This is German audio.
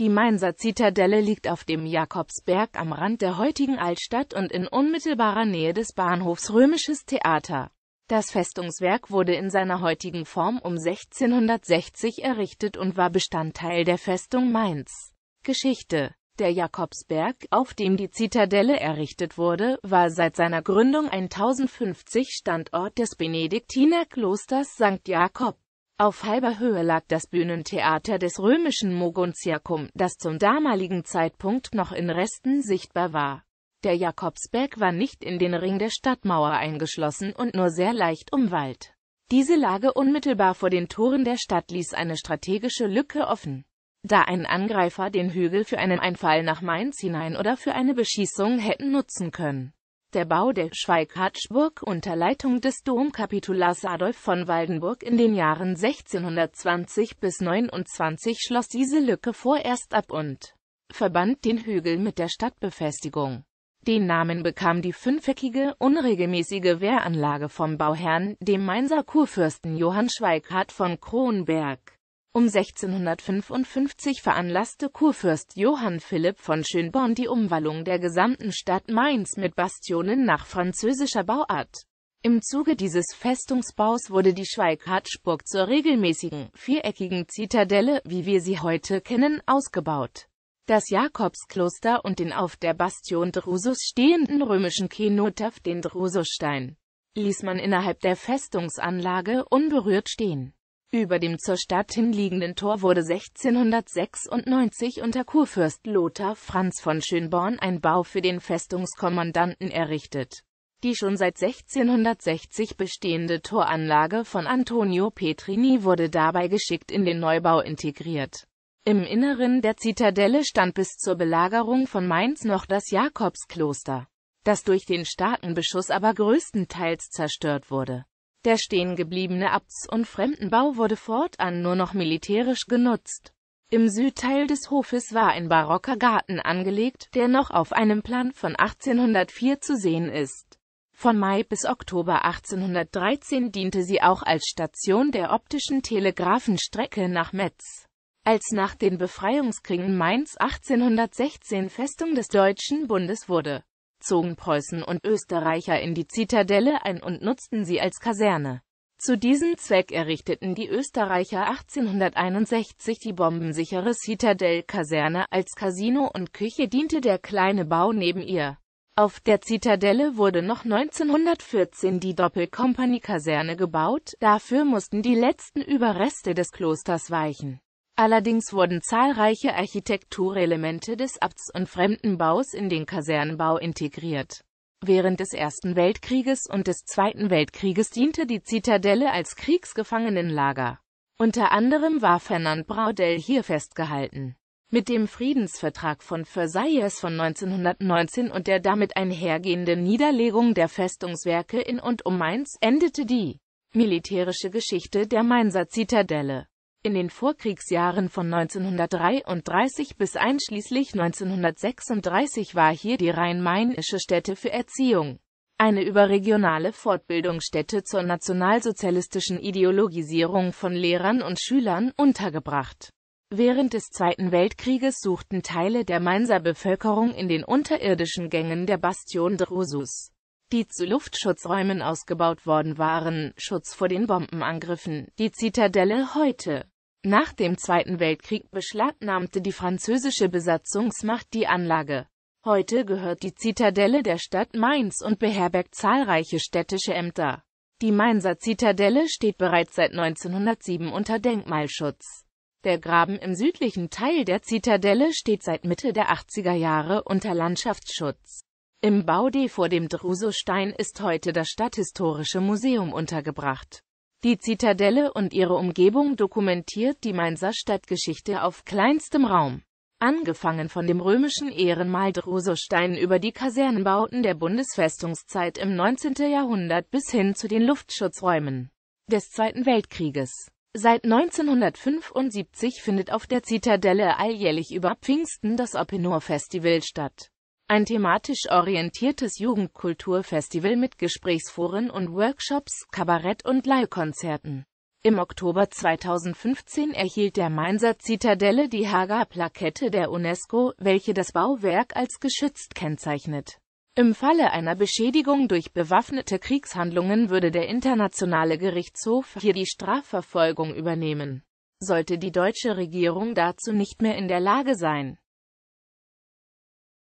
Die Mainzer Zitadelle liegt auf dem Jakobsberg am Rand der heutigen Altstadt und in unmittelbarer Nähe des Bahnhofs Römisches Theater. Das Festungswerk wurde in seiner heutigen Form um 1660 errichtet und war Bestandteil der Festung Mainz. Geschichte Der Jakobsberg, auf dem die Zitadelle errichtet wurde, war seit seiner Gründung 1050 Standort des Benediktinerklosters St. Jakob. Auf halber Höhe lag das Bühnentheater des römischen Moguntiacum, das zum damaligen Zeitpunkt noch in Resten sichtbar war. Der Jakobsberg war nicht in den Ring der Stadtmauer eingeschlossen und nur sehr leicht umwallt. Diese Lage unmittelbar vor den Toren der Stadt ließ eine strategische Lücke offen. Da ein Angreifer den Hügel für einen Einfall nach Mainz hinein oder für eine Beschießung hätten nutzen können. Der Bau der Schweikatschburg unter Leitung des Domkapitulars Adolf von Waldenburg in den Jahren 1620 bis 29 schloss diese Lücke vorerst ab und verband den Hügel mit der Stadtbefestigung. Den Namen bekam die fünfeckige, unregelmäßige Wehranlage vom Bauherrn, dem Mainzer Kurfürsten Johann Schweikart von Kronberg. Um 1655 veranlasste Kurfürst Johann Philipp von Schönborn die Umwallung der gesamten Stadt Mainz mit Bastionen nach französischer Bauart. Im Zuge dieses Festungsbaus wurde die Schweikatschburg zur regelmäßigen, viereckigen Zitadelle, wie wir sie heute kennen, ausgebaut. Das Jakobskloster und den auf der Bastion Drusus stehenden römischen Kenotaph, den Drususstein, ließ man innerhalb der Festungsanlage unberührt stehen. Über dem zur Stadt hinliegenden Tor wurde 1696 unter Kurfürst Lothar Franz von Schönborn ein Bau für den Festungskommandanten errichtet. Die schon seit 1660 bestehende Toranlage von Antonio Petrini wurde dabei geschickt in den Neubau integriert. Im Inneren der Zitadelle stand bis zur Belagerung von Mainz noch das Jakobskloster, das durch den starken Beschuss aber größtenteils zerstört wurde. Der stehengebliebene Abts- und Fremdenbau wurde fortan nur noch militärisch genutzt. Im Südteil des Hofes war ein barocker Garten angelegt, der noch auf einem Plan von 1804 zu sehen ist. Von Mai bis Oktober 1813 diente sie auch als Station der optischen Telegrafenstrecke nach Metz. Als nach den Befreiungskriegen Mainz 1816 Festung des Deutschen Bundes wurde zogen Preußen und Österreicher in die Zitadelle ein und nutzten sie als Kaserne. Zu diesem Zweck errichteten die Österreicher 1861 die bombensichere Citadel-Kaserne, als Casino und Küche diente der kleine Bau neben ihr. Auf der Zitadelle wurde noch 1914 die Doppelkompanie-Kaserne gebaut, dafür mussten die letzten Überreste des Klosters weichen. Allerdings wurden zahlreiche Architekturelemente des Abts- und Fremdenbaus in den Kasernenbau integriert. Während des Ersten Weltkrieges und des Zweiten Weltkrieges diente die Zitadelle als Kriegsgefangenenlager. Unter anderem war Fernand Braudel hier festgehalten. Mit dem Friedensvertrag von Versailles von 1919 und der damit einhergehenden Niederlegung der Festungswerke in und um Mainz endete die militärische Geschichte der Mainzer Zitadelle. In den Vorkriegsjahren von 1933 bis einschließlich 1936 war hier die rhein-mainische Stätte für Erziehung, eine überregionale Fortbildungsstätte zur nationalsozialistischen Ideologisierung von Lehrern und Schülern, untergebracht. Während des Zweiten Weltkrieges suchten Teile der Mainzer Bevölkerung in den unterirdischen Gängen der Bastion Drusus die zu Luftschutzräumen ausgebaut worden waren, Schutz vor den Bombenangriffen. Die Zitadelle heute Nach dem Zweiten Weltkrieg beschlagnahmte die französische Besatzungsmacht die Anlage. Heute gehört die Zitadelle der Stadt Mainz und beherbergt zahlreiche städtische Ämter. Die Mainzer Zitadelle steht bereits seit 1907 unter Denkmalschutz. Der Graben im südlichen Teil der Zitadelle steht seit Mitte der 80er Jahre unter Landschaftsschutz. Im Baude vor dem Drusostein ist heute das Stadthistorische Museum untergebracht. Die Zitadelle und ihre Umgebung dokumentiert die Mainzer Stadtgeschichte auf kleinstem Raum. Angefangen von dem römischen Ehrenmal Drusostein über die Kasernenbauten der Bundesfestungszeit im 19. Jahrhundert bis hin zu den Luftschutzräumen des Zweiten Weltkrieges. Seit 1975 findet auf der Zitadelle alljährlich über Pfingsten das opinor festival statt ein thematisch orientiertes Jugendkulturfestival mit Gesprächsforen und Workshops, Kabarett- und Livekonzerten. Im Oktober 2015 erhielt der Mainzer Zitadelle die Hager Plakette der UNESCO, welche das Bauwerk als geschützt kennzeichnet. Im Falle einer Beschädigung durch bewaffnete Kriegshandlungen würde der Internationale Gerichtshof hier die Strafverfolgung übernehmen. Sollte die deutsche Regierung dazu nicht mehr in der Lage sein,